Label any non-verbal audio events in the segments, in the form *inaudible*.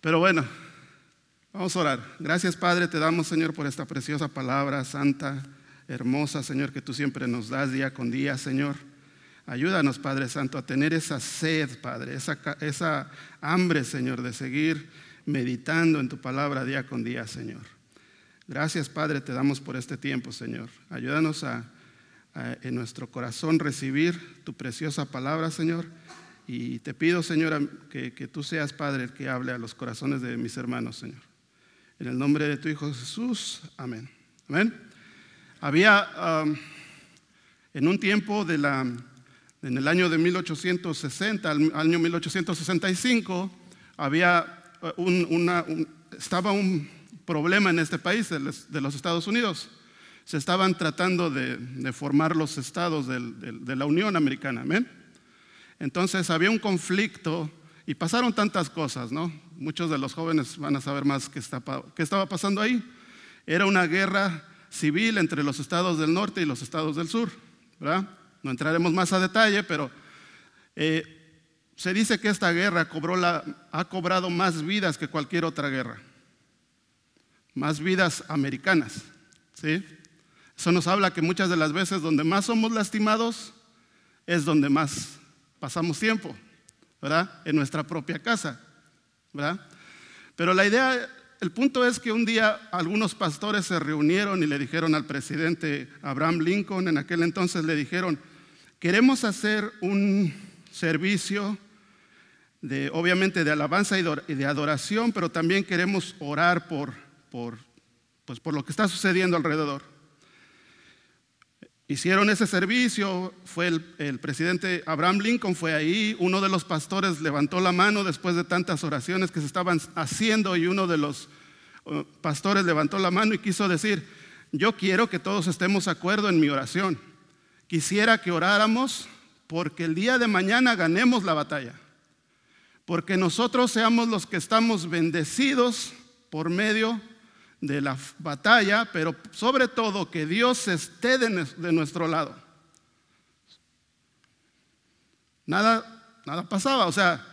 Pero bueno, vamos a orar. Gracias Padre, te damos Señor por esta preciosa palabra santa, hermosa Señor, que tú siempre nos das día con día Señor. Ayúdanos Padre Santo a tener esa sed Padre, esa, hambre Señor de seguir meditando en tu palabra día con día Señor. Gracias Padre, te damos por este tiempo Señor. Ayúdanos a en nuestro corazón recibir tu preciosa palabra Señor y te pido, Señor, que, tú seas, Padre, que hable a los corazones de mis hermanos, Señor. En el nombre de tu Hijo Jesús, amén. Amén. Había en un tiempo de la, en el año de 1860, al año 1865, había eh, un, estaba un problema en este país de los Estados Unidos. Se estaban tratando de, formar los estados de, de la Unión Americana, amén. Entonces había un conflicto y pasaron tantas cosas, ¿no? Muchos de los jóvenes van a saber más qué, estaba pasando ahí. Era una guerra civil entre los estados del norte y los estados del sur, ¿verdad? No entraremos más a detalle, pero eh, se dice que esta guerra ha cobrado más vidas que cualquier otra guerra, más vidas americanas, ¿sí? Eso nos habla que muchas de las veces donde más somos lastimados es donde más pasamos tiempo, ¿verdad? En nuestra propia casa, ¿verdad? Pero la idea, el punto es que un día algunos pastores se reunieron y le dijeron al presidente Abraham Lincoln, en aquel entonces le dijeron, queremos hacer un servicio de, obviamente, de alabanza y de adoración, pero también queremos orar por, por pues, lo que está sucediendo alrededor. Hicieron ese servicio, fue el, presidente Abraham Lincoln, fue ahí, uno de los pastores levantó la mano después de tantas oraciones que se estaban haciendo y uno de los uh, pastores levantó la mano y quiso decir, yo quiero que todos estemos de acuerdo en mi oración. Quisiera que oráramos porque el día de mañana ganemos la batalla, porque nosotros seamos los que estamos bendecidos por medio de la batalla, pero sobre todo que Dios esté de, nuestro lado. Nada, pasaba, o sea,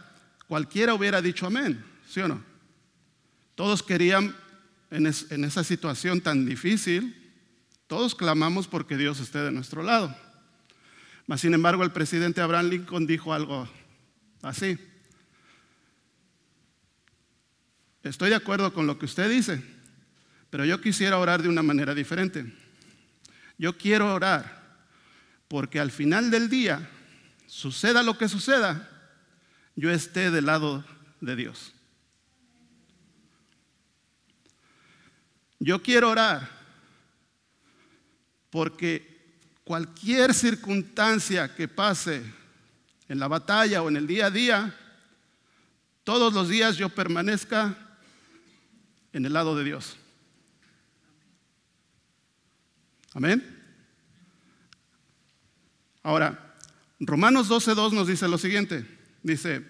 cualquiera hubiera dicho amén, ¿sí o no? Todos querían, en, esa situación tan difícil, todos clamamos porque Dios esté de nuestro lado. Mas, sin embargo, el presidente Abraham Lincoln dijo algo así. Estoy de acuerdo con lo que usted dice, pero yo quisiera orar de una manera diferente. Yo quiero orar porque al final del día, suceda lo que suceda, yo esté del lado de Dios. Yo quiero orar porque cualquier circunstancia que pase en la batalla o en el día a día, todos los días yo permanezca en el lado de Dios. Amén. Ahora, Romanos 12.2 nos dice lo siguiente. Dice,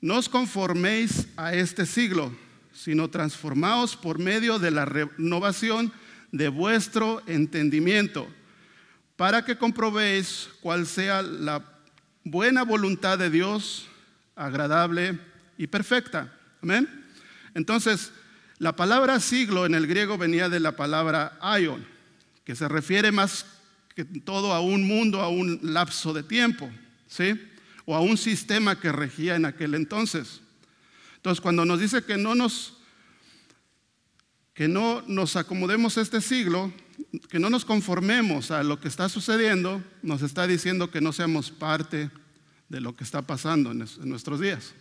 no os conforméis a este siglo, sino transformaos por medio de la renovación de vuestro entendimiento, para que comprobéis cuál sea la buena voluntad de Dios, agradable y perfecta. Amén. Entonces, la palabra siglo en el griego venía de la palabra aion que se refiere más que todo a un mundo, a un lapso de tiempo, ¿sí? O a un sistema que regía en aquel entonces. Entonces, cuando nos dice que no nos que no nos acomodemos este siglo, que no nos conformemos a lo que está sucediendo, nos está diciendo que no seamos parte de lo que está pasando en, nuestros días.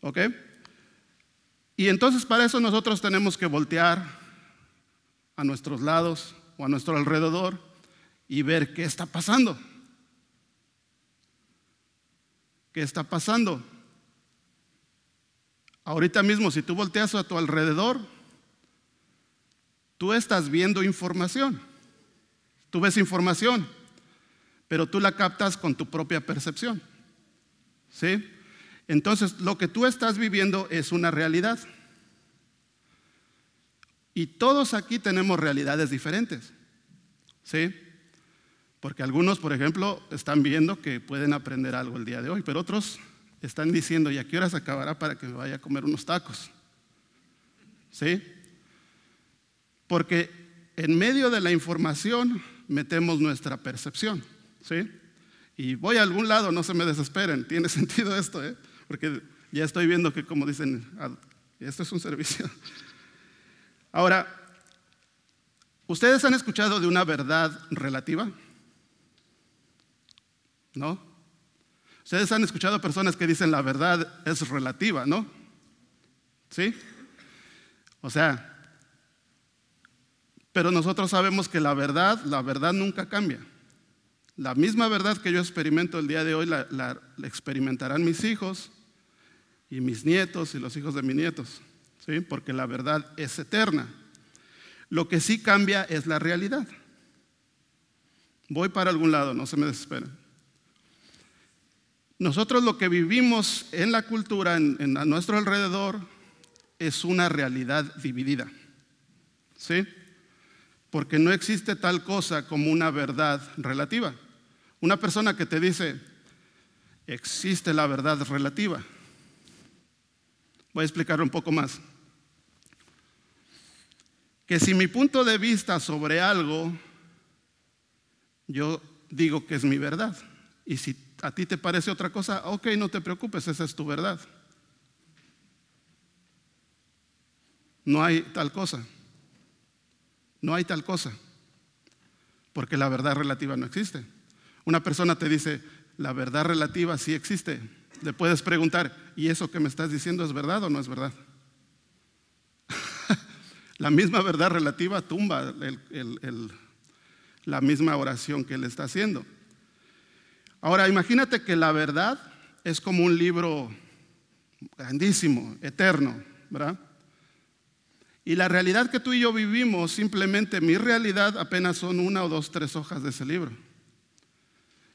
¿Ok? Y entonces para eso nosotros tenemos que voltear a nuestros lados o a nuestro alrededor y ver qué está pasando. ¿Qué está pasando? Ahorita mismo, si tú volteas a tu alrededor, tú estás viendo información. Tú ves información, pero tú la captas con tu propia percepción. Entonces, lo que tú estás viviendo es una realidad. Y todos aquí tenemos realidades diferentes. ¿Sí? Porque algunos, por ejemplo, están viendo que pueden aprender algo el día de hoy, pero otros están diciendo, ¿y a qué horas acabará para que vaya a comer unos tacos? ¿Sí? Porque en medio de la información metemos nuestra percepción, ¿sí? Y voy a algún lado, no se me desesperen, tiene *laughs* sentido esto, ¿eh? Porque ya estoy viendo que como dicen, ah, esto es un servicio, Ahora, ¿ustedes han escuchado de una verdad relativa? ¿No? Ustedes han escuchado personas que dicen la verdad es relativa, ¿no? ¿Sí? O sea, pero nosotros sabemos que la verdad, la verdad nunca cambia. La misma verdad que yo experimento el día de hoy la, experimentarán mis hijos y mis nietos y los hijos de mis nietos porque la verdad es eterna. Lo que sí cambia es la realidad. Voy para algún lado, no se me desesperen. Nosotros lo que vivimos en la cultura, a nuestro alrededor, es una realidad dividida. ¿Sí? Porque no existe tal cosa como una verdad relativa. Una persona que te dice, existe la verdad relativa. Voy a explicarlo un poco más que si mi punto de vista sobre algo, yo digo que es mi verdad. Y si a ti te parece otra cosa, ok, no te preocupes, esa es tu verdad. No hay tal cosa. No hay tal cosa. Porque la verdad relativa no existe. Una persona te dice, la verdad relativa sí existe. Le puedes preguntar, ¿y eso que me estás diciendo es verdad o no es verdad? La misma verdad relativa tumba la misma oración que él está haciendo. Ahora, imagínate que la verdad es como un libro grandísimo, eterno, ¿verdad? Y la realidad que tú y yo vivimos, simplemente mi realidad apenas son una o dos, tres hojas de ese libro.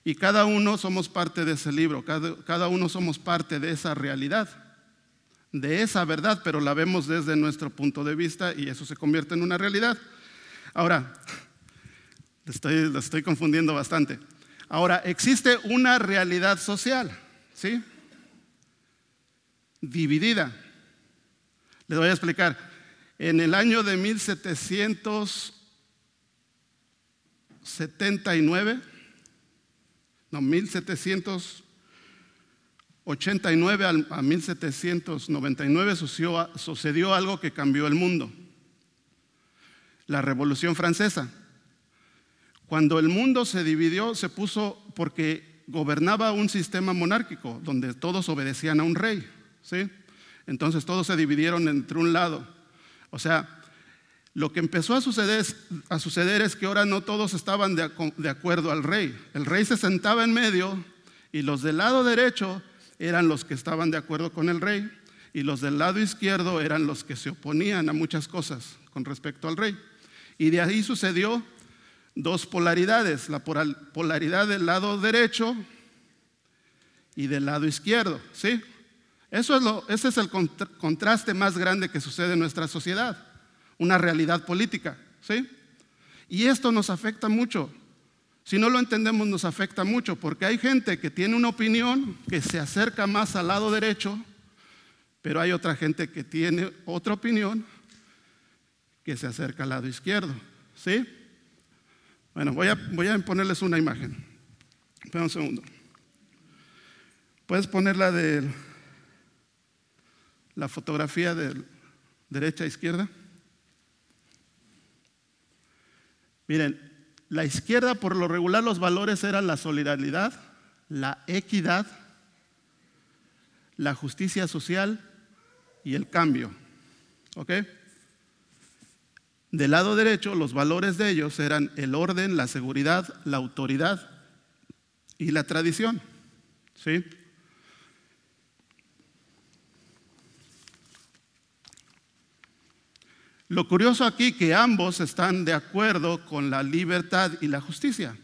Y cada uno somos parte de ese libro, cada uno somos parte de esa realidad de esa verdad, pero la vemos desde nuestro punto de vista y eso se convierte en una realidad. Ahora, la estoy, confundiendo bastante. Ahora, existe una realidad social, ¿sí? Dividida. Les voy a explicar. En el año de 1779, no, setecientos 89 a 1799 sucedió, algo que cambió el mundo, la Revolución Francesa. Cuando el mundo se dividió, se puso porque gobernaba un sistema monárquico donde todos obedecían a un rey, ¿sí? Entonces todos se dividieron entre un lado. O sea, lo que empezó a suceder, es que ahora no todos estaban de acuerdo al rey. El rey se sentaba en medio y los del lado derecho eran los que estaban de acuerdo con el rey y los del lado izquierdo eran los que se oponían a muchas cosas con respecto al rey. Y de ahí sucedió dos polaridades, la polaridad del lado derecho y del lado izquierdo, ¿sí? ese es el contraste más grande que sucede en nuestra sociedad, una realidad política, ¿sí? Y esto nos afecta mucho, si no lo entendemos nos afecta mucho porque hay gente que tiene una opinión que se acerca más al lado derecho, pero hay otra gente que tiene otra opinión que se acerca al lado izquierdo. ¿Sí? Bueno, voy a, ponerles una imagen. Espera un segundo. Puedes poner de la fotografía de derecha a izquierda. Miren, la izquierda, por lo regular, los valores eran la solidaridad, la equidad, la justicia social y el cambio. ¿Ok? Del lado derecho, los valores de ellos eran el orden, la seguridad, la autoridad y la tradición. ¿Sí? Lo curioso aquí es que ambos están de acuerdo con la libertad y la justicia.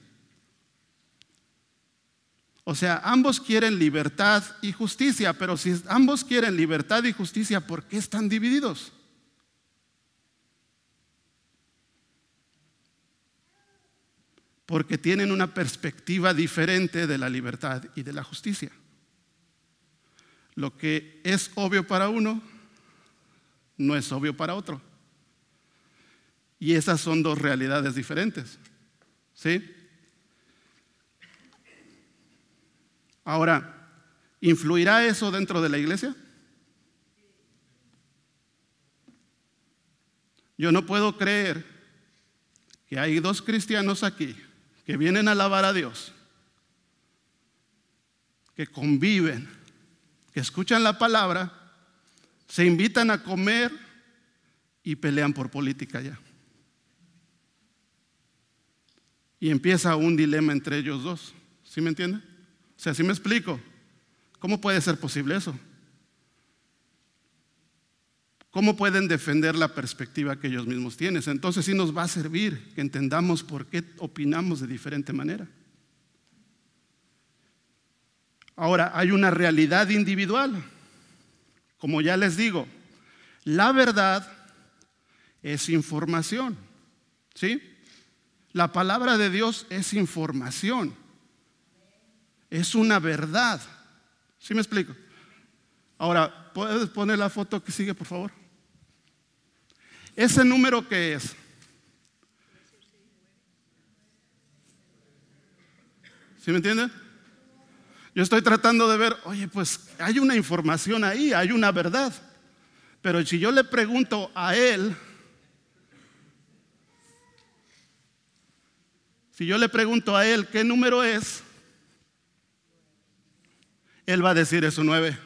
O sea, ambos quieren libertad y justicia, pero si ambos quieren libertad y justicia, ¿por qué están divididos? Porque tienen una perspectiva diferente de la libertad y de la justicia. Lo que es obvio para uno, no es obvio para otro. Y esas son dos realidades diferentes. ¿Sí? Ahora, ¿influirá eso dentro de la iglesia? Yo no puedo creer que hay dos cristianos aquí que vienen a alabar a Dios, que conviven, que escuchan la palabra, se invitan a comer y pelean por política ya. Y empieza un dilema entre ellos dos. ¿Sí me entienden? O sea, si me explico, ¿cómo puede ser posible eso? ¿Cómo pueden defender la perspectiva que ellos mismos tienen? Entonces sí nos va a servir que entendamos por qué opinamos de diferente manera. Ahora, hay una realidad individual. Como ya les digo, la verdad es información. ¿Sí? La palabra de Dios es información, es una verdad. ¿Sí me explico? Ahora, ¿puedes poner la foto que sigue, por favor? ¿Ese número que es? ¿Sí me entiende? Yo estoy tratando de ver, oye, pues hay una información ahí, hay una verdad. Pero si yo le pregunto a él, Si yo le pregunto a él qué número es, él va a decir es un 9.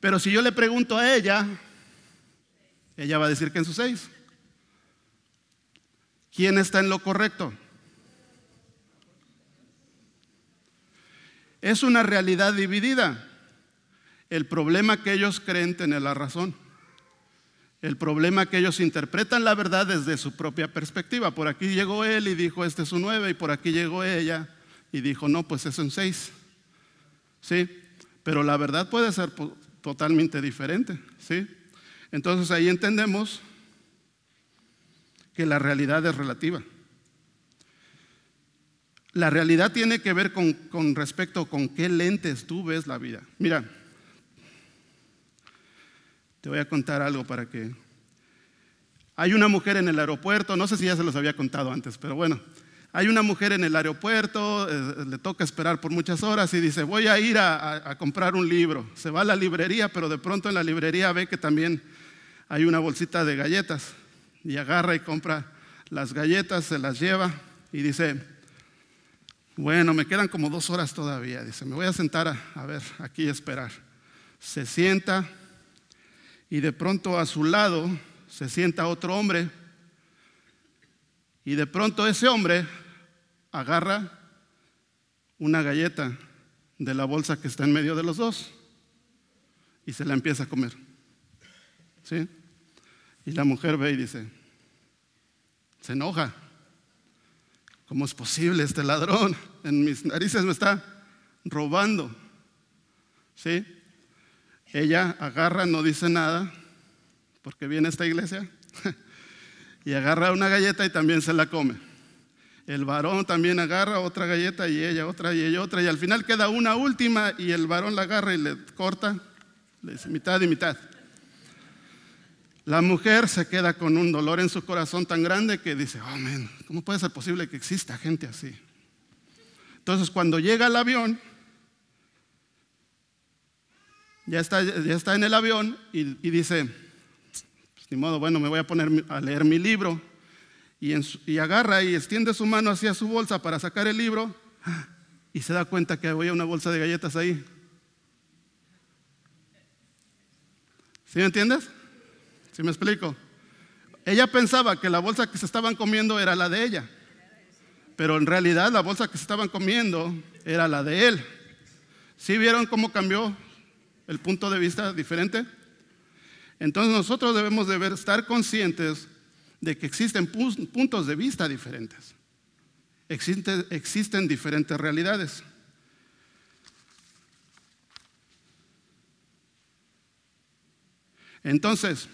Pero si yo le pregunto a ella, ella va a decir que es su 6. ¿Quién está en lo correcto? Es una realidad dividida. El problema que ellos creen tener la razón. El problema que ellos interpretan la verdad desde su propia perspectiva. Por aquí llegó él y dijo, este es un 9, y por aquí llegó ella y dijo, no, pues es un 6. ¿Sí? Pero la verdad puede ser totalmente diferente. ¿Sí? Entonces ahí entendemos que la realidad es relativa. La realidad tiene que ver con, con respecto con qué lentes tú ves la vida. Mira, te voy a contar algo para que... Hay una mujer en el aeropuerto, no sé si ya se los había contado antes, pero bueno, hay una mujer en el aeropuerto, eh, le toca esperar por muchas horas y dice, voy a ir a, comprar un libro. Se va a la librería, pero de pronto en la librería ve que también hay una bolsita de galletas y agarra y compra las galletas, se las lleva y dice, bueno, me quedan como dos horas todavía. Dice, me voy a sentar a, a ver, aquí esperar. Se sienta, y de pronto a su lado se sienta otro hombre y de pronto ese hombre agarra una galleta de la bolsa que está en medio de los dos y se la empieza a comer. ¿Sí? Y la mujer ve y dice, se enoja. ¿Cómo es posible este ladrón? En mis narices me está robando. ¿Sí? Ella agarra, no dice nada, porque viene esta iglesia, *laughs* y agarra una galleta y también se la come. El varón también agarra otra galleta y ella otra y ella otra, y al final queda una última y el varón la agarra y le corta, le dice mitad y mitad. La mujer se queda con un dolor en su corazón tan grande que dice, oh, ¿cómo puede ser posible que exista gente así? Entonces cuando llega el avión, ya está, ya está en el avión y, dice, pues, ni modo, bueno, me voy a poner a leer mi libro. Y, y agarra y extiende su mano hacia su bolsa para sacar el libro y se da cuenta que había una bolsa de galletas ahí. ¿Sí me entiendes? ¿Sí me explico? Ella pensaba que la bolsa que se estaban comiendo era la de ella, pero en realidad la bolsa que se estaban comiendo era la de él. ¿Sí vieron cómo cambió el punto de vista diferente. Entonces nosotros debemos estar conscientes de que existen puntos de vista diferentes. existen diferentes realidades. Entonces,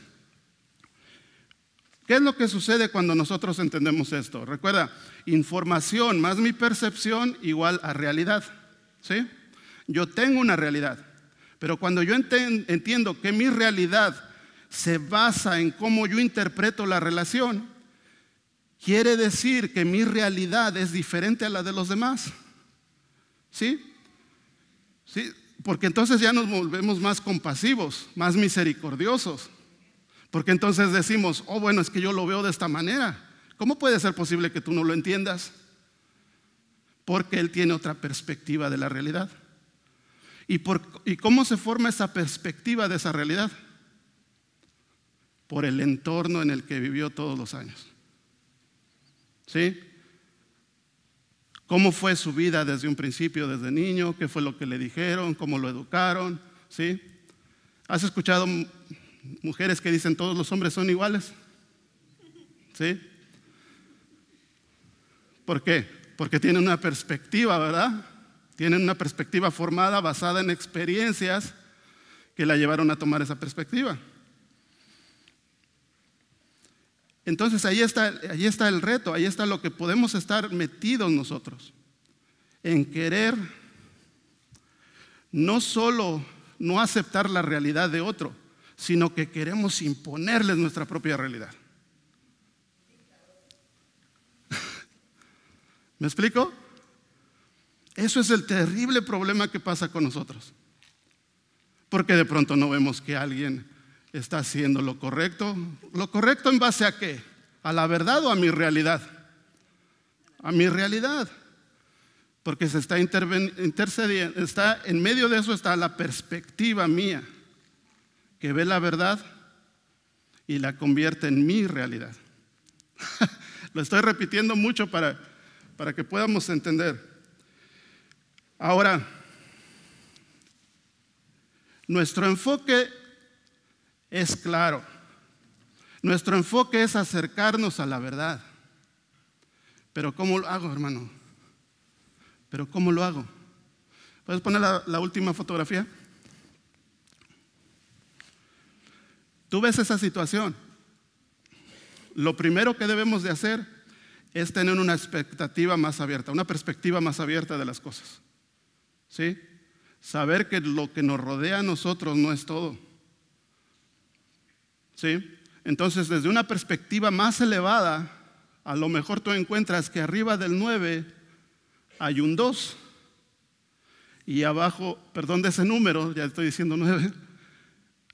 ¿qué es lo que sucede cuando nosotros entendemos esto? Recuerda, información más mi percepción igual a realidad. ¿sí? Yo tengo una realidad. Pero cuando yo entiendo que mi realidad se basa en cómo yo interpreto la relación, quiere decir que mi realidad es diferente a la de los demás. ¿Sí? ¿Sí? Porque entonces ya nos volvemos más compasivos, más misericordiosos. Porque entonces decimos, oh bueno, es que yo lo veo de esta manera. ¿Cómo puede ser posible que tú no lo entiendas? Porque él tiene otra perspectiva de la realidad. ¿Y, cómo se forma esa perspectiva de esa realidad? Por el entorno en el que vivió todos los años. ¿Sí? ¿Cómo fue su vida desde un principio, desde niño? ¿Qué fue lo que le dijeron? ¿Cómo lo educaron? ¿Sí? ¿Has escuchado mujeres que dicen todos los hombres son iguales? ¿Sí? ¿Por qué? Porque tienen una perspectiva, ¿verdad? Tienen una perspectiva formada basada en experiencias que la llevaron a tomar esa perspectiva. Entonces ahí está, ahí está el reto, ahí está lo que podemos estar metidos nosotros, en querer no solo no aceptar la realidad de otro, sino que queremos imponerles nuestra propia realidad. *laughs* ¿Me explico? Eso es el terrible problema que pasa con nosotros. Porque de pronto no vemos que alguien está haciendo lo correcto. ¿Lo correcto en base a qué? ¿A la verdad o a mi realidad? A mi realidad. Porque se está intercediendo, está, en medio de eso está la perspectiva mía, que ve la verdad y la convierte en mi realidad. *laughs* lo estoy repitiendo mucho para, para que podamos entender. Ahora, nuestro enfoque es claro. Nuestro enfoque es acercarnos a la verdad. Pero ¿cómo lo hago, hermano? Pero ¿cómo lo hago? ¿Puedes poner la, última fotografía? Tú ves esa situación. Lo primero que debemos de hacer es tener una expectativa más abierta, una perspectiva más abierta de las cosas. ¿Sí? Saber que lo que nos rodea a nosotros no es todo. ¿Sí? Entonces, desde una perspectiva más elevada, a lo mejor tú encuentras que arriba del 9 hay un 2 y abajo, perdón de ese número, ya estoy diciendo 9,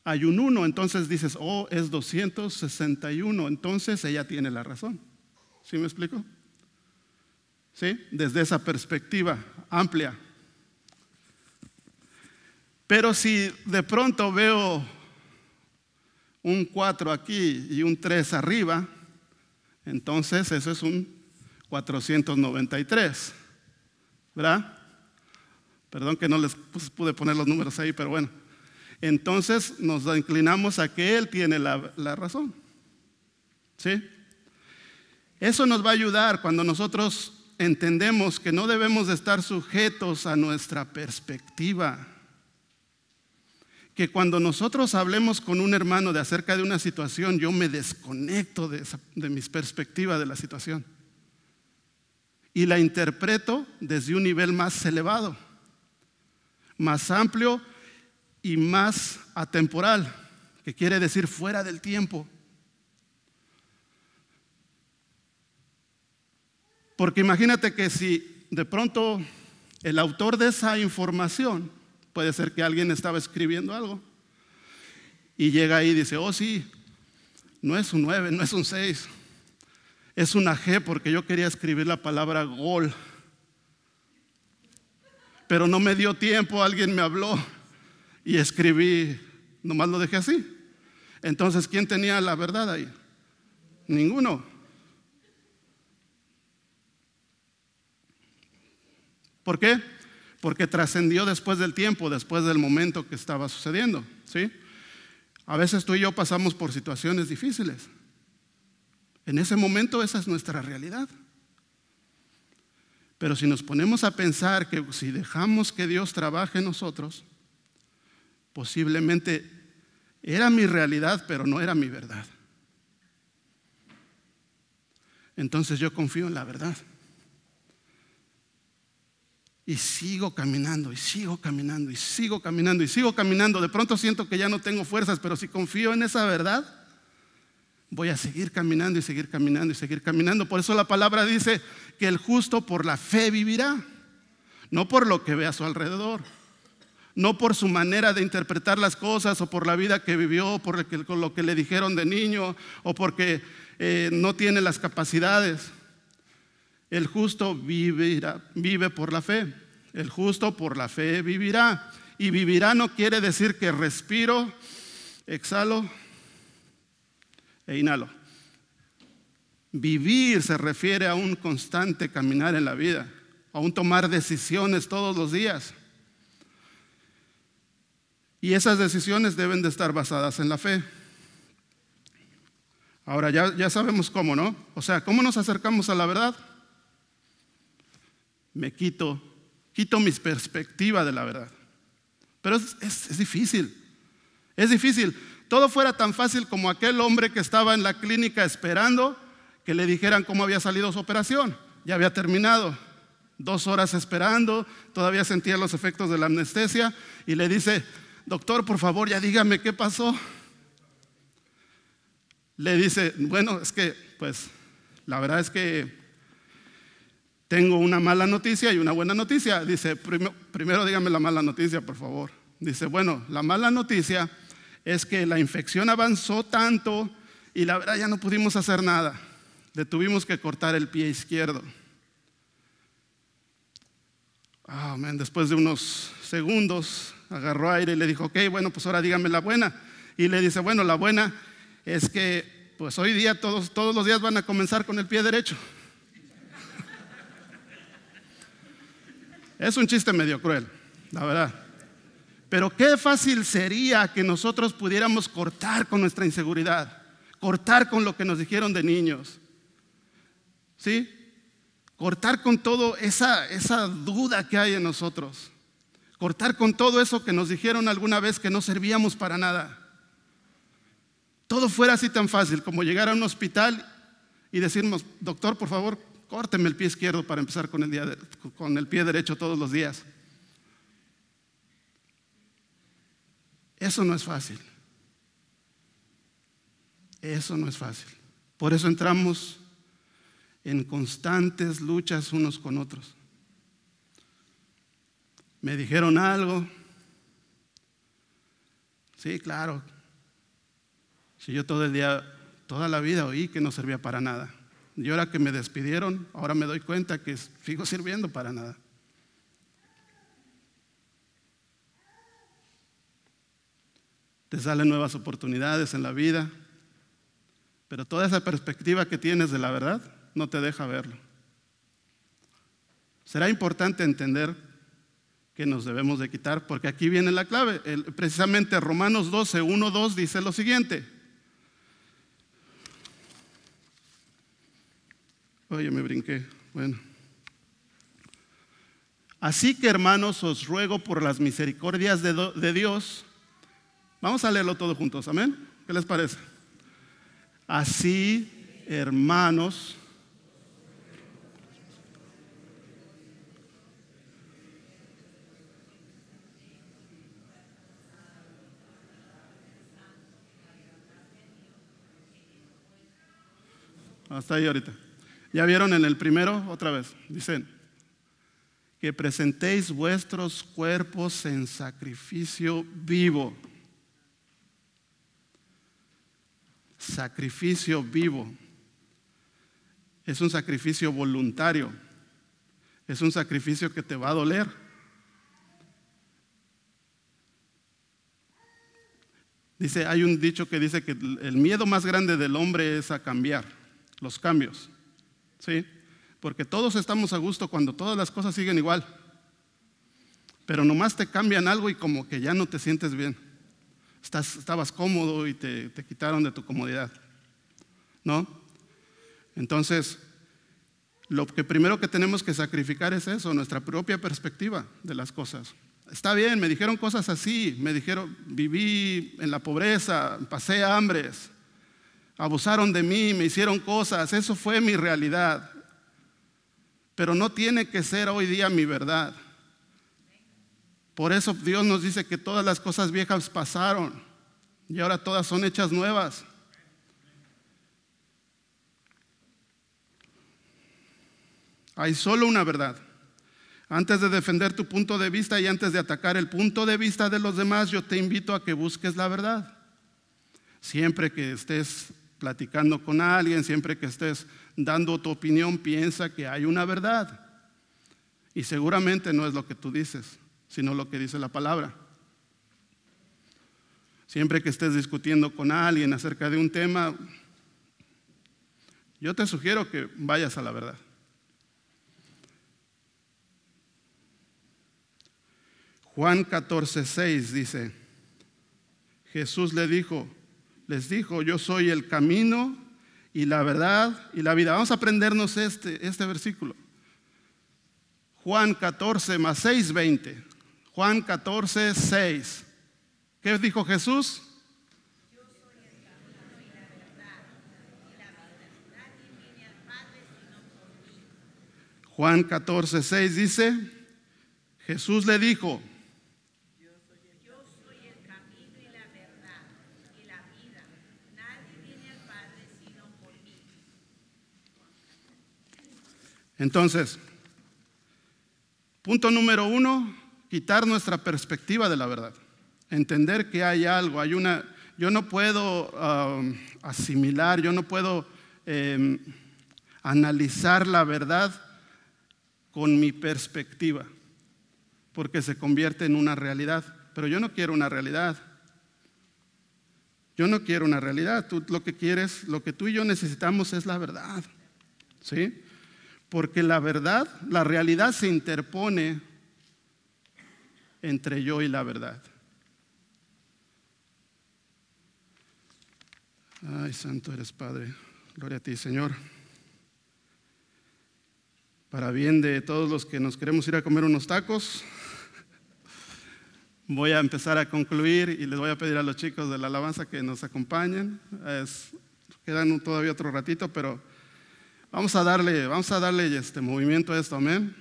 hay un 1, entonces dices, oh, es 261, entonces ella tiene la razón. ¿Sí me explico? ¿Sí? Desde esa perspectiva amplia. Pero si de pronto veo un 4 aquí y un 3 arriba, entonces eso es un 493. ¿Verdad? Perdón que no les pude poner los números ahí, pero bueno. Entonces nos inclinamos a que Él tiene la, razón. ¿Sí? Eso nos va a ayudar cuando nosotros entendemos que no debemos de estar sujetos a nuestra perspectiva que cuando nosotros hablemos con un hermano de acerca de una situación, yo me desconecto de, de mis perspectivas de la situación y la interpreto desde un nivel más elevado, más amplio y más atemporal, que quiere decir fuera del tiempo. Porque imagínate que si de pronto el autor de esa información Puede ser que alguien estaba escribiendo algo y llega ahí y dice, oh sí, no es un 9, no es un 6, es una G porque yo quería escribir la palabra gol. Pero no me dio tiempo, alguien me habló y escribí, nomás lo dejé así. Entonces, ¿quién tenía la verdad ahí? Ninguno. ¿Por qué? porque trascendió después del tiempo, después del momento que estaba sucediendo. ¿sí? A veces tú y yo pasamos por situaciones difíciles. En ese momento esa es nuestra realidad. Pero si nos ponemos a pensar que si dejamos que Dios trabaje en nosotros, posiblemente era mi realidad, pero no era mi verdad. Entonces yo confío en la verdad. Y sigo caminando, y sigo caminando, y sigo caminando, y sigo caminando. De pronto siento que ya no tengo fuerzas, pero si confío en esa verdad, voy a seguir caminando y seguir caminando y seguir caminando. Por eso la palabra dice que el justo por la fe vivirá, no por lo que ve a su alrededor, no por su manera de interpretar las cosas o por la vida que vivió, por lo que, le dijeron de niño o porque eh, no tiene las capacidades. El justo vive por la fe. El justo por la fe vivirá. Y vivirá no quiere decir que respiro, exhalo e inhalo. Vivir se refiere a un constante caminar en la vida, a un tomar decisiones todos los días. Y esas decisiones deben de estar basadas en la fe. Ahora ya, ya sabemos cómo, ¿no? O sea, ¿cómo nos acercamos a la verdad? me quito, quito mis perspectivas de la verdad. Pero es, difícil, es difícil. Todo fuera tan fácil como aquel hombre que estaba en la clínica esperando que le dijeran cómo había salido su operación. Ya había terminado. Dos horas esperando, todavía sentía los efectos de la anestesia y le dice, doctor, por favor, ya dígame qué pasó. Le dice, bueno, es que, pues, la verdad es que tengo una mala noticia y una buena noticia. Dice, primero, dígame la mala noticia, por favor. Dice, bueno, la mala noticia es que la infección avanzó tanto y la verdad ya no pudimos hacer nada. Le tuvimos que cortar el pie izquierdo. Ah, amén. después de unos segundos agarró aire y le dijo, ok, bueno, pues ahora dígame la buena. Y le dice, bueno, la buena es que pues hoy día todos, todos los días van a comenzar con el pie derecho. Es un chiste medio cruel, la verdad. Pero qué fácil sería que nosotros pudiéramos cortar con nuestra inseguridad, cortar con lo que nos dijeron de niños. ¿Sí? Cortar con todo esa, esa duda que hay en nosotros. Cortar con todo eso que nos dijeron alguna vez que no servíamos para nada. Todo fuera así tan fácil como llegar a un hospital y decirnos, doctor, por favor, córteme el pie izquierdo para empezar con el, con el pie derecho todos los días. Eso no es fácil. Eso no es fácil. Por eso entramos en constantes luchas unos con otros. Me dijeron algo. Sí, claro. Si yo todo el día, toda la vida oí que no servía para nada. Y ahora que me despidieron, ahora me doy cuenta que sigo *laughs* sirviendo para nada. Te salen nuevas oportunidades en la vida, pero toda esa perspectiva que tienes de la verdad no te deja verlo. Será importante entender que nos debemos de quitar, porque aquí viene la clave. precisamente Romanos 12, 1, 2 dice lo siguiente. Oye, oh, me brinqué. Bueno. Así que hermanos, os ruego por las misericordias de, Dios. Vamos a leerlo todo juntos, amén. ¿Qué les parece? Así, hermanos. Hasta ahí ahorita. ¿Ya vieron en el primero? Otra vez. Dicen, que presentéis vuestros cuerpos en sacrificio vivo. Sacrificio vivo. Es un sacrificio voluntario. Es un sacrificio que te va a doler. Dice, hay un dicho que dice que el miedo más grande del hombre es a cambiar, los cambios. ¿sí? Porque todos estamos a gusto cuando todas las cosas siguen igual. Pero nomás te cambian algo y como que ya no te sientes bien. estabas cómodo y te, quitaron de tu comodidad. ¿No? Entonces, lo que primero que tenemos que sacrificar es eso, nuestra propia perspectiva de las cosas. Está bien, me dijeron cosas así, me dijeron, viví en la pobreza, pasé hambres, abusaron de mí, me hicieron cosas, eso fue mi realidad. Pero no tiene que ser hoy día mi verdad. Por eso Dios nos dice que todas las cosas viejas pasaron y ahora todas son hechas nuevas. Hay solo una verdad. Antes de defender tu punto de vista y antes de atacar el punto de vista de los demás, yo te invito a que busques la verdad. Siempre que estés platicando con alguien, siempre que estés dando tu opinión, piensa que hay una verdad. Y seguramente no es lo que tú dices, sino lo que dice la palabra. Siempre que estés discutiendo con alguien acerca de un tema, yo te sugiero que vayas a la verdad. Juan 14.6 dice, Jesús le dijo, les dijo, yo soy el camino y la verdad y la vida. Vamos a aprendernos este, este versículo. Juan 14 más 6, 20. Juan 14, 6. ¿Qué dijo Jesús? Juan 14, 6 dice, Jesús le dijo, Entonces, punto número uno, quitar nuestra perspectiva de la verdad. Entender que hay algo, hay una... Yo no puedo um, asimilar, yo no puedo em, analizar la verdad con mi perspectiva, porque se convierte en una realidad. Pero yo no quiero una realidad. Yo no quiero una realidad. Tú lo que quieres, lo que tú y yo necesitamos es la verdad. ¿Sí? porque la verdad, la realidad se interpone entre yo y la verdad. Ay, santo eres Padre, gloria a ti Señor. Para bien de todos los que nos queremos ir a comer unos tacos, voy a empezar a concluir y les voy a pedir a los chicos de la alabanza que nos acompañen. quedan todavía otro ratito, pero... Vamos a darle, vamos a darle este movimiento a esto, amén.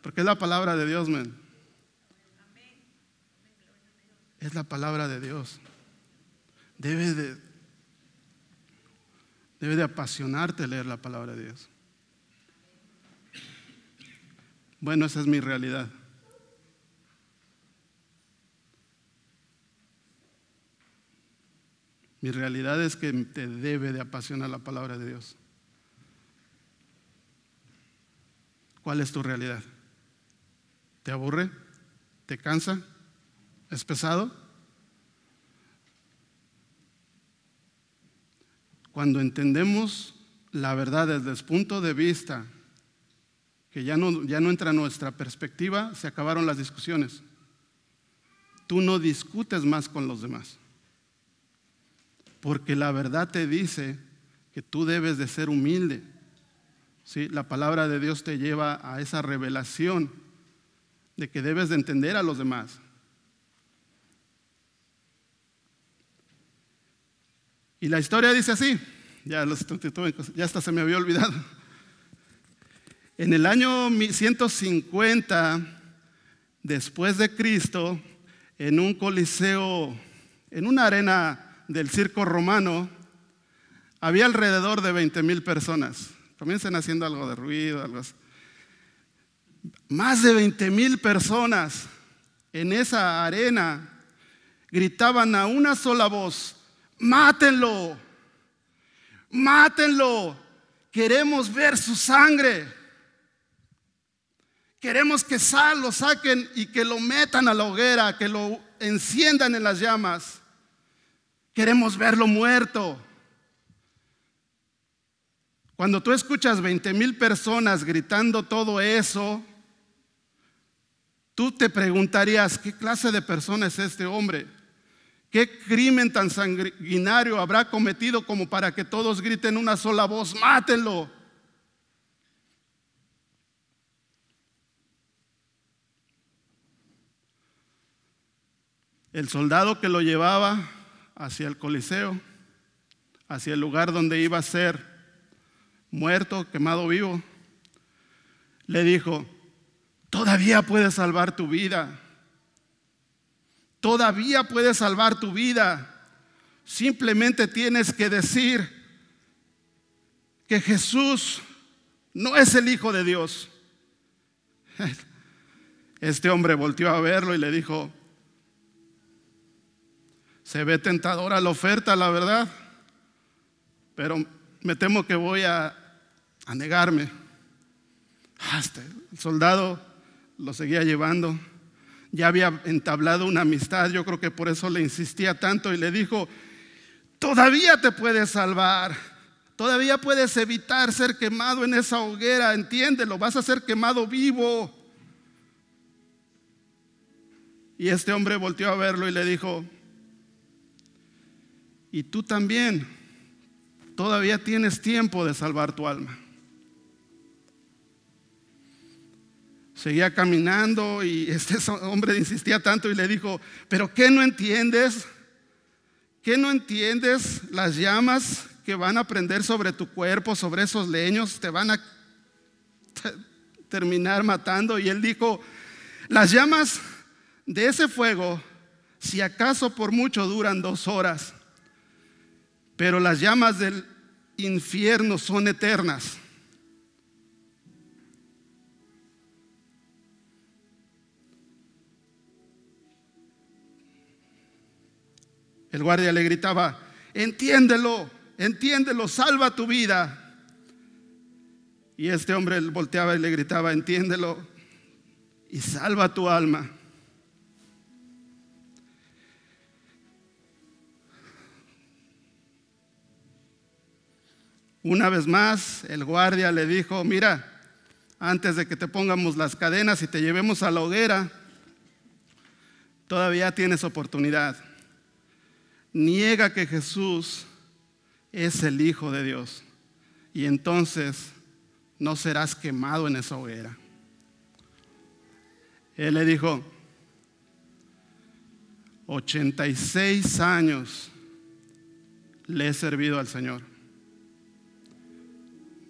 Porque es la palabra de Dios, amén. Es la palabra de Dios. Debe de, debe de apasionarte leer la palabra de Dios. Bueno, esa es mi realidad. Mi realidad es que te debe de apasionar la palabra de Dios. ¿Cuál es tu realidad? ¿Te aburre? ¿Te cansa? ¿Es pesado? Cuando entendemos la verdad desde el punto de vista que ya no, ya no entra nuestra perspectiva, se acabaron las discusiones. Tú no discutes más con los demás. Porque la verdad te dice que tú debes de ser humilde ¿sí? La palabra de Dios te lleva a esa revelación de que debes de entender a los demás. Y la historia dice así, ya, ya hasta se me había olvidado. En el año 150 después de Cristo, en un coliseo, en una arena del circo romano, había alrededor de 20 mil personas. Comiencen haciendo algo de ruido, algo así. Más de 20 mil personas en esa arena gritaban a una sola voz, mátenlo, mátenlo, queremos ver su sangre, queremos que sal lo saquen y que lo metan a la hoguera, que lo enciendan en las llamas, queremos verlo muerto. Cuando tú escuchas 20 mil personas gritando todo eso, tú te preguntarías, ¿qué clase de persona es este hombre? ¿Qué crimen tan sanguinario habrá cometido como para que todos griten una sola voz, mátenlo? El soldado que lo llevaba hacia el Coliseo, hacia el lugar donde iba a ser muerto, quemado vivo, le dijo, todavía puedes salvar tu vida. Todavía puedes salvar tu vida. Simplemente tienes que decir que Jesús no es el Hijo de Dios. *laughs* Este hombre volteó a verlo y le dijo, se ve tentadora la oferta, la verdad, pero me temo que voy a, negarme. Hasta ah, este, el soldado lo seguía llevando. Ya había entablado una amistad, yo creo que por eso le insistía tanto y le dijo, todavía te puedes salvar, todavía puedes evitar ser quemado en esa hoguera, entiéndelo, vas a ser quemado vivo. Y este hombre volteó a verlo y le dijo, y tú también todavía tienes tiempo de salvar tu alma. Seguía caminando y *laughs* este hombre insistía tanto y le dijo, pero ¿qué no entiendes? ¿Qué no entiendes las llamas que van a prender sobre tu cuerpo, sobre esos leños? Te van a terminar matando. Y él dijo, las llamas de ese fuego, si acaso por mucho duran dos horas, pero las llamas del infierno son eternas. El guardia le gritaba, entiéndelo, entiéndelo, salva tu vida. Y este hombre volteaba y le gritaba, entiéndelo y salva tu alma. Una vez más, el guardia le dijo, mira, antes de que te pongamos las cadenas y te llevemos a la hoguera, todavía tienes oportunidad. Niega que Jesús es el Hijo de Dios y entonces no serás quemado en esa hoguera. Él le dijo, 86 años le he servido al Señor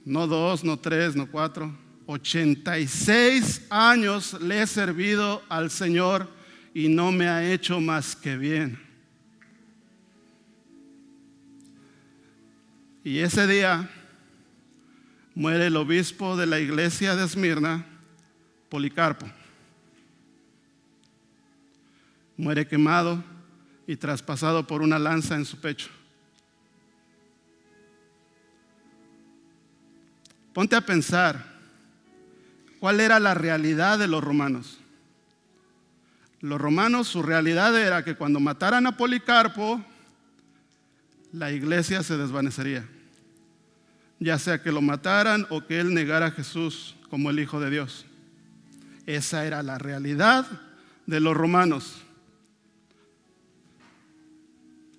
no dos, no tres, no cuatro. 86 años le he servido al Señor y no me ha hecho más que bien. Y ese día muere el obispo de la iglesia de Esmirna, Policarpo. Muere quemado y traspasado por una lanza en su pecho. Ponte a pensar, ¿cuál era la realidad de los romanos? Los romanos, su realidad era que cuando mataran a Policarpo, la iglesia se desvanecería. Ya sea que lo mataran o que él negara a Jesús como el Hijo de Dios. Esa era la realidad de los romanos.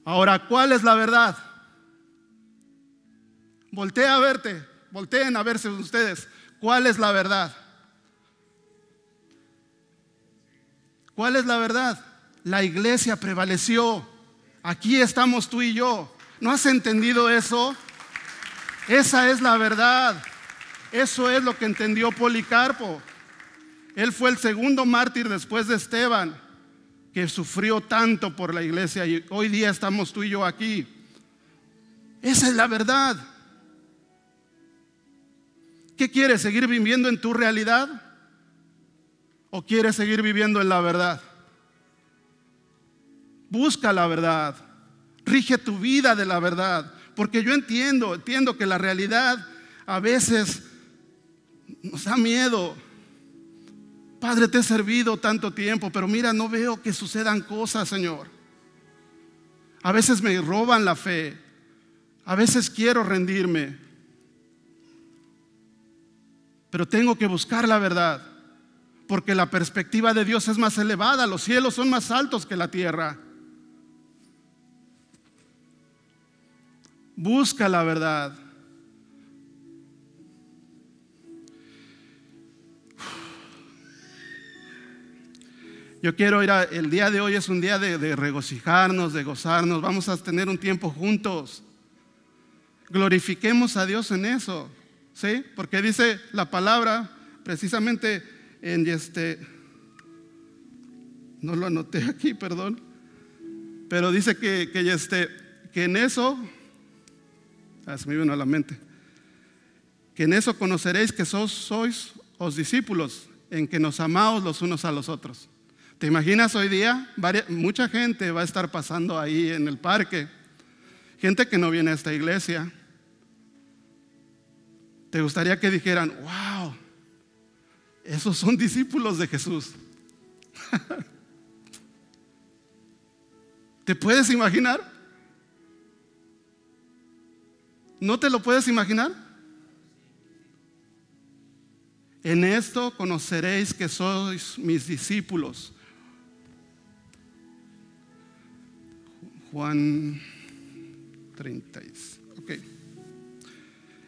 Ahora, ¿cuál es la verdad? Voltea a verte. Volteen a verse ustedes. ¿Cuál es la verdad? ¿Cuál es la verdad? La iglesia prevaleció. Aquí estamos tú y yo. ¿No has entendido eso? Esa es la verdad. Eso es lo que entendió Policarpo. Él fue el segundo mártir después de Esteban, que sufrió tanto por la iglesia y hoy día estamos tú y yo aquí. Esa es la verdad. ¿Qué quieres? ¿Seguir viviendo en tu realidad? ¿O quieres seguir viviendo en la verdad? Busca la verdad. Rige tu vida de la verdad. Porque yo entiendo, entiendo que la realidad a veces nos da miedo. Padre, te he servido tanto tiempo, pero mira, no veo que sucedan cosas, Señor. A veces me roban la fe. A veces quiero rendirme pero tengo que buscar la verdad, porque la perspectiva de Dios es más elevada, los cielos son más altos que la tierra. Busca la verdad. Yo quiero ir a, el día de hoy es un día de, de, regocijarnos, de gozarnos. Vamos a tener un tiempo juntos. Glorifiquemos a Dios en eso. ¿Sí? Porque dice la palabra precisamente en este, no lo anoté aquí, perdón, pero dice que, este, que en eso, ah, se me vino a la mente, que en eso conoceréis que sois os discípulos, en que nos amamos los unos a los otros. ¿Te imaginas hoy día? mucha gente va a estar pasando ahí en el parque, gente que no viene a esta iglesia me gustaría que dijeran, wow, esos son discípulos de Jesús. *laughs* ¿Te puedes imaginar? ¿No te lo puedes imaginar? En esto conoceréis que sois mis discípulos. Juan 36. ok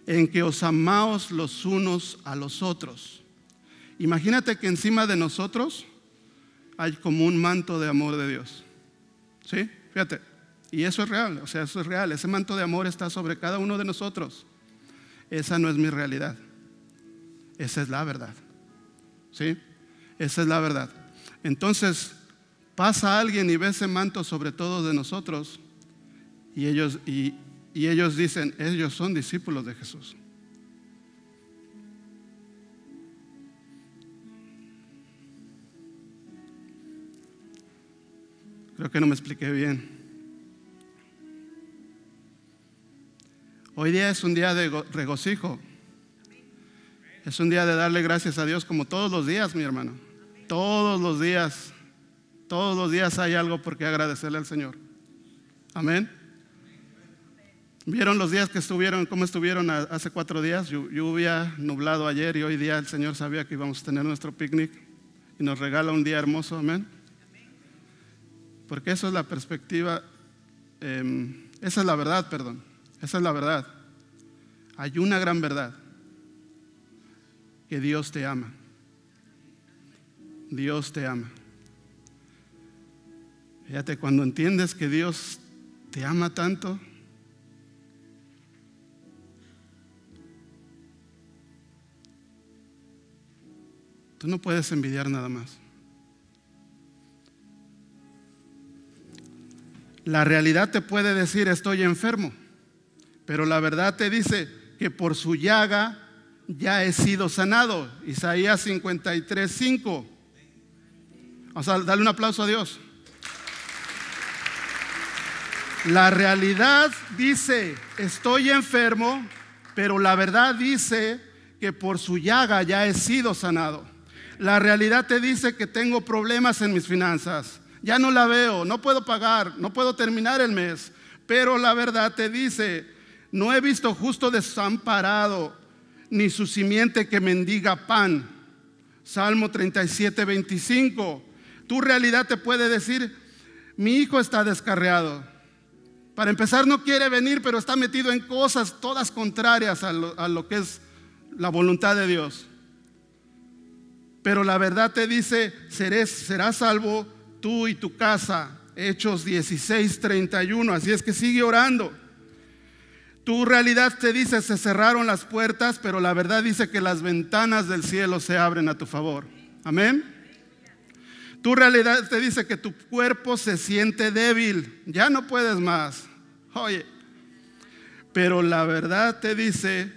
en que os amaos los unos a los otros. Imagínate que encima de nosotros hay como un manto de amor de Dios. ¿Sí? Fíjate. Y eso es real, o sea, eso es real. Ese manto de amor está sobre cada uno de nosotros. Esa no es mi realidad. Esa es la verdad. ¿Sí? Esa es la verdad. Entonces, pasa alguien y ve ese manto sobre todos de nosotros y ellos y y ellos dicen, ellos son discípulos de Jesús. Creo que no me expliqué bien. Hoy día es un día de regocijo. Es un día de darle gracias a Dios como todos los días, mi hermano. Todos los días. Todos los días hay algo por qué agradecerle al Señor. Amén. Vieron los días que estuvieron, cómo estuvieron hace cuatro días, lluvia, nublado ayer y hoy día el Señor sabía que íbamos a tener nuestro picnic y nos regala un día hermoso, amén. Porque eso es la perspectiva, em, esa es la verdad, perdón, esa es la verdad. Hay una gran verdad, que Dios te ama. Dios te ama. Fíjate, cuando entiendes que Dios te ama tanto, Tú no puedes envidiar nada más. La realidad te puede decir estoy enfermo, pero la verdad te dice que por su llaga ya he sido sanado. Isaías 53, 5. O sea, dale un aplauso a Dios. La realidad dice, estoy enfermo, pero la verdad dice que por su llaga ya he sido sanado. La realidad te dice que tengo problemas en mis finanzas. Ya no la veo, no puedo pagar, no puedo terminar el mes. Pero la verdad te dice, no he visto justo desamparado, ni su simiente que mendiga pan. Salmo 37, 25. Tu realidad te puede decir, mi hijo está descarreado Para empezar, no quiere venir, pero está metido en cosas todas contrarias a lo que es la voluntad de Dios. Pero la verdad te dice, serás salvo tú y tu casa. Hechos 16, 31. Así es que sigue orando. Tu realidad te dice, se cerraron las puertas, pero la verdad dice que las ventanas del cielo se abren a tu favor. Amén. Tu realidad te dice que tu cuerpo se siente débil, ya no puedes más. Oye, pero la verdad te dice,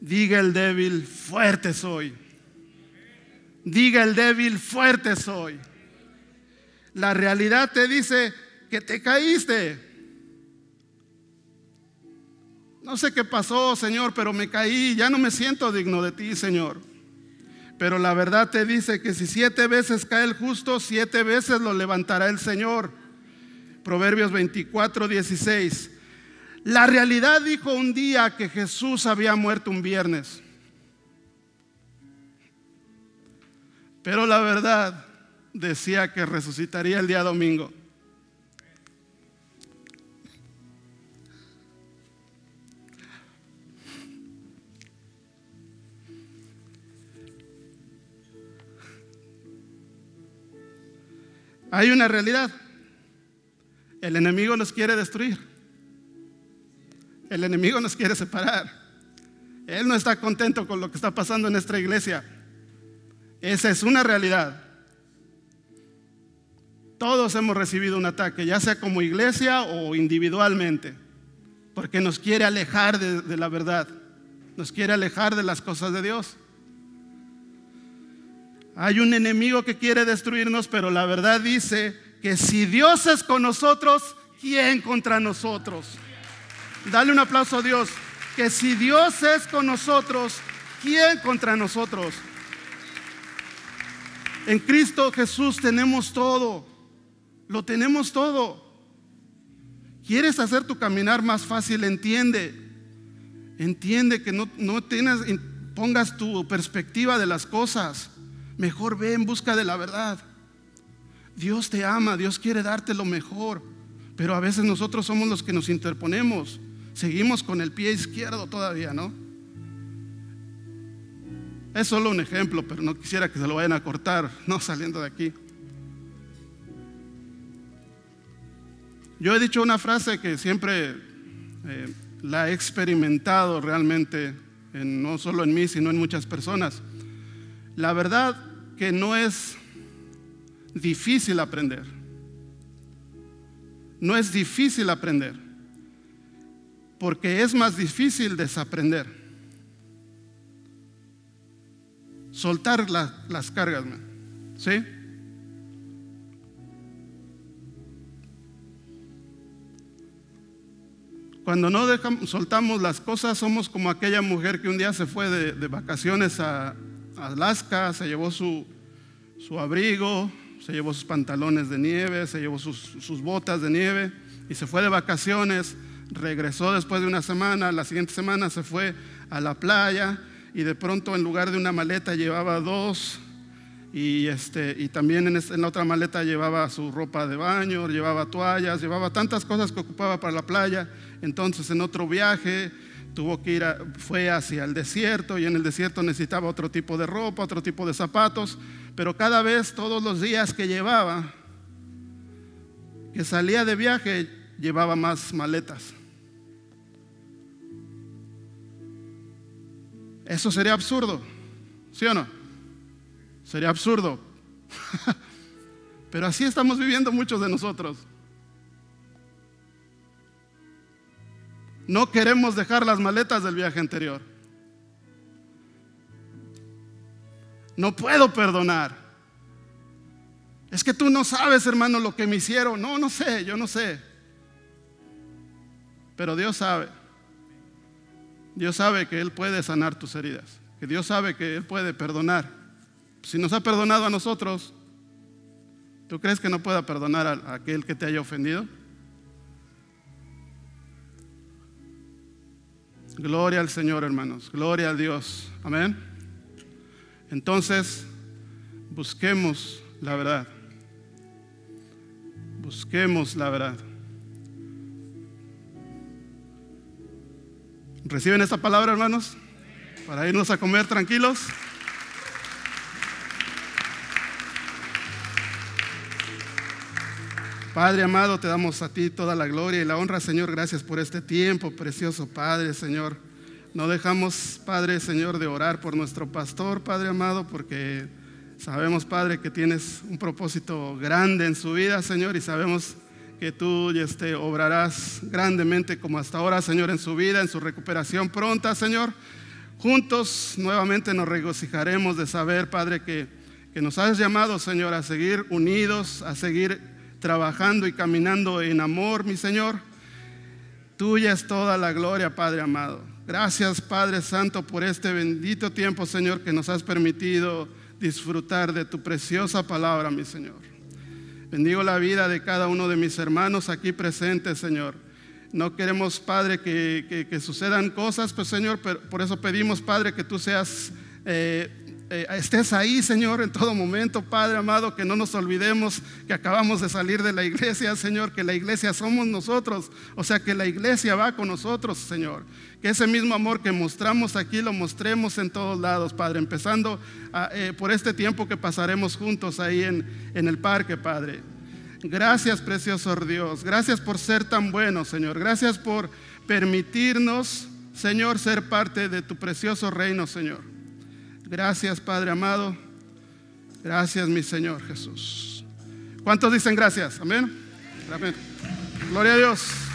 diga el débil, fuerte soy. Diga el débil, fuerte soy. La realidad te dice que te caíste. No sé qué pasó, Señor, pero me caí. Ya no me siento digno de ti, Señor. Pero la verdad te dice que si siete veces cae el justo, siete veces lo levantará el Señor. Proverbios 24, 16. La realidad dijo un día que Jesús había muerto un viernes. Pero la verdad decía que resucitaría el día domingo. Hay una realidad. El enemigo nos quiere destruir. El enemigo nos quiere separar. Él no está contento con lo que está pasando en nuestra iglesia. Esa es una realidad. Todos hemos recibido un ataque, ya sea como iglesia o individualmente, porque nos quiere alejar de, la verdad, nos quiere alejar de las cosas de Dios. Hay un enemigo que quiere destruirnos, pero la verdad dice que si Dios es con nosotros, ¿quién contra nosotros? Dale un aplauso a Dios. Que si Dios es con nosotros, ¿quién contra nosotros? En Cristo Jesús tenemos todo. Lo tenemos todo. ¿Quieres hacer tu caminar más fácil? Entiende. Entiende que no, tienes, pongas tu perspectiva de las cosas. Mejor ve en busca de la verdad. Dios te ama, Dios quiere darte lo mejor. Pero a veces nosotros somos los que nos interponemos. Seguimos con el pie izquierdo todavía, ¿no? Es solo un ejemplo, pero no quisiera que se lo vayan a cortar, *laughs* no saliendo de aquí. Yo he dicho una frase que siempre eh, la he experimentado realmente, no solo en mí, sino en muchas personas. La verdad que no es difícil aprender. No es difícil aprender, porque es más difícil desaprender. soltar las cargas, ¿sí? Cuando no dejamos, soltamos las cosas, somos como aquella mujer que un día se fue de, vacaciones a, Alaska, se llevó su, abrigo, se llevó sus pantalones de nieve, se llevó sus, sus botas de nieve y se fue de vacaciones. Regresó después de una semana, la siguiente semana se fue a la playa, y de pronto en lugar de una maleta llevaba dos y, este, y también en, la otra maleta llevaba su ropa de baño, llevaba toallas, llevaba tantas cosas que ocupaba para la playa. Entonces en otro viaje tuvo que ir, fue hacia el desierto y en el desierto necesitaba otro tipo de ropa, otro tipo de zapatos, pero cada vez, todos los días que llevaba, que salía de viaje, llevaba más maletas. Eso sería absurdo, ¿sí o no? Sería absurdo. *laughs* Pero así estamos viviendo muchos de nosotros. No queremos dejar las maletas del viaje anterior. No puedo perdonar. Es que tú no sabes, hermano, lo que me hicieron. No, no sé, yo no sé. Pero Dios sabe. Dios sabe que Él puede sanar tus heridas, que Dios sabe que Él puede perdonar. Si nos ha perdonado a nosotros, ¿tú crees que no pueda perdonar a aquel que te haya ofendido? Gloria al Señor, hermanos. Gloria a Dios. Amén. Entonces, busquemos la verdad. Busquemos la verdad. ¿Reciben esta palabra, hermanos? Para irnos a comer tranquilos. Padre amado, te damos a ti toda la gloria y la honra, Señor. Gracias por este tiempo precioso, Padre, Señor. No dejamos, Padre, Señor, de orar por nuestro pastor, Padre amado, porque sabemos, Padre, que tienes un propósito grande en su vida, Señor, y sabemos que tú este, obrarás grandemente como hasta ahora, Señor, en su vida, en su recuperación pronta, Señor. Juntos nuevamente nos regocijaremos de saber, Padre, que, que nos has llamado, Señor, a seguir unidos, a seguir trabajando y caminando en amor, mi Señor. Tuya es toda la gloria, Padre amado. Gracias, Padre Santo, por este bendito tiempo, Señor, que nos has permitido disfrutar de tu preciosa palabra, mi Señor. Bendigo la vida de cada uno de mis hermanos aquí presentes, Señor. No queremos, Padre, que, sucedan cosas, pues, Señor, por eso pedimos, Padre, que tú seas eh, eh, estés ahí, Señor, en todo momento, Padre amado, que no nos olvidemos que acabamos de salir de la iglesia, Señor, que la iglesia somos nosotros, o sea, que la iglesia va con nosotros, Señor. Que ese mismo amor que mostramos aquí lo mostremos en todos lados, Padre, empezando ah, eh, por este tiempo que pasaremos juntos ahí en, en el parque, Padre. Gracias, precioso Dios. Gracias por ser tan bueno, Señor. Gracias por permitirnos, Señor, ser parte de tu precioso reino, Señor. Gracias, Padre amado. Gracias, mi Señor Jesús. ¿Cuántos dicen gracias? Amén. Amén. Gloria a Dios.